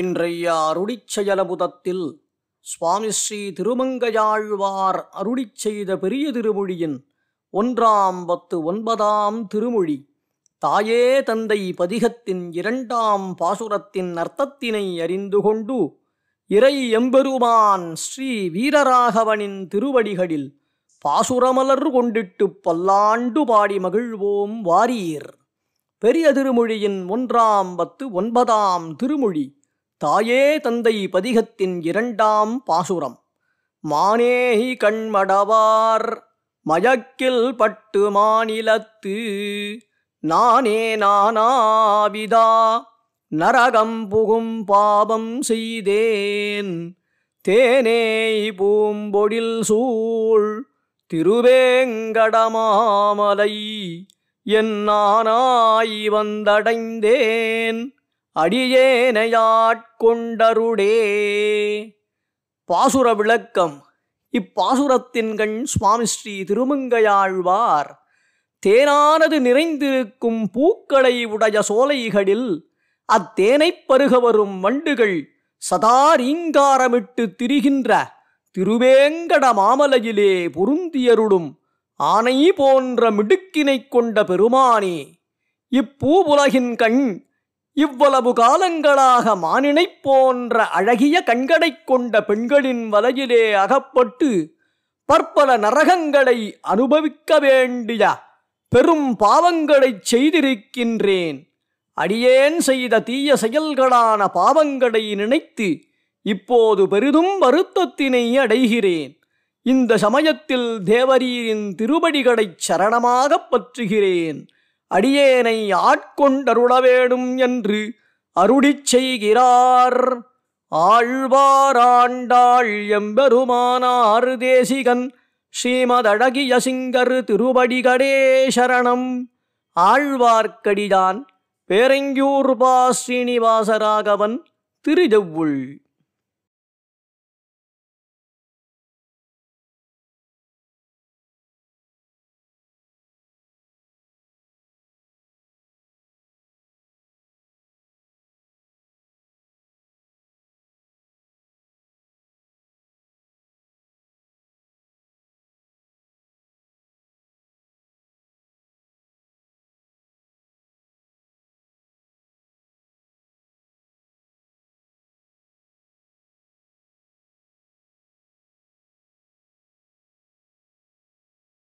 இன்றைய அருடிச்செயலபுதத்தில் சுவாமி ஸ்ரீ திருமங்கையாழ்வார் அருளி செய்த பெரிய திருமொழியின் ஒன்றாம் பத்து ஒன்பதாம் திருமொழி தாயே தந்தை பதிகத்தின் இரண்டாம் பாசுரத்தின் அர்த்தத்தினை அறிந்து கொண்டு இறை எம்பெருமான் ஸ்ரீ வீரராகவனின் திருவடிகளில் பாசுரமலர் கொண்டிட்டு பல்லாண்டு பாடி மகிழ்வோம் வாரீர் பெரிய திருமொழியின் ஒன்றாம் பத்து ஒன்பதாம் திருமொழி தாயே தந்தை பதிகத்தின் இரண்டாம் பாசுரம் மானேகி கண்மடவார் மயக்கில் பட்டு மாநிலத்து நானே நானாவிதா நரகம் புகும் பாபம் செய்தேன் தேனேய் பூம்பொடில் சூழ் திருவேங்கடமாமலை என் நானாய் வந்தடைந்தேன் அடியேனையாட்கொண்டருடே பாசுர விளக்கம் இப்பாசுரத்தின்கண் சுவாமி ஸ்ரீ திருமங்கையாழ்வார் தேனானது நிறைந்திருக்கும் பூக்களை உடைய சோலைகளில் அத்தேனைப் பருக வரும் வண்டுகள் சதா ரீங்காரமிட்டு திரிகின்ற திருவேங்கட மாமலையிலே பொருந்தியருடும் ஆனை போன்ற மிடுக்கினை கொண்ட பெருமானே இப்பூவுலகின் கண் இவ்வளவு காலங்களாக மானினை போன்ற அழகிய கண்களைக் கொண்ட பெண்களின் வலையிலே அகப்பட்டு பற்பல நரகங்களை அனுபவிக்க வேண்டிய பெரும் பாவங்களைச் செய்திருக்கின்றேன் அடியேன் செய்த தீய செயல்களான பாவங்களை நினைத்து இப்போது பெரிதும் வருத்தத்தினை அடைகிறேன் இந்த சமயத்தில் தேவரீரின் திருவடிகளைச் சரணமாகப் பற்றுகிறேன் அடியேனை ஆட்கொண்டருள வேணும் என்று அருடிச் செய்கிறார் ஆழ்வாராண்டாள் எம்பெருமானார் தேசிகன் ஸ்ரீமதழகிய சிங்கர் திருவடிகடே சரணம் ஆழ்வார்க்கடிதான் பேரங்கியூர்பா ஸ்ரீனிவாசராகவன் திருஜவுள்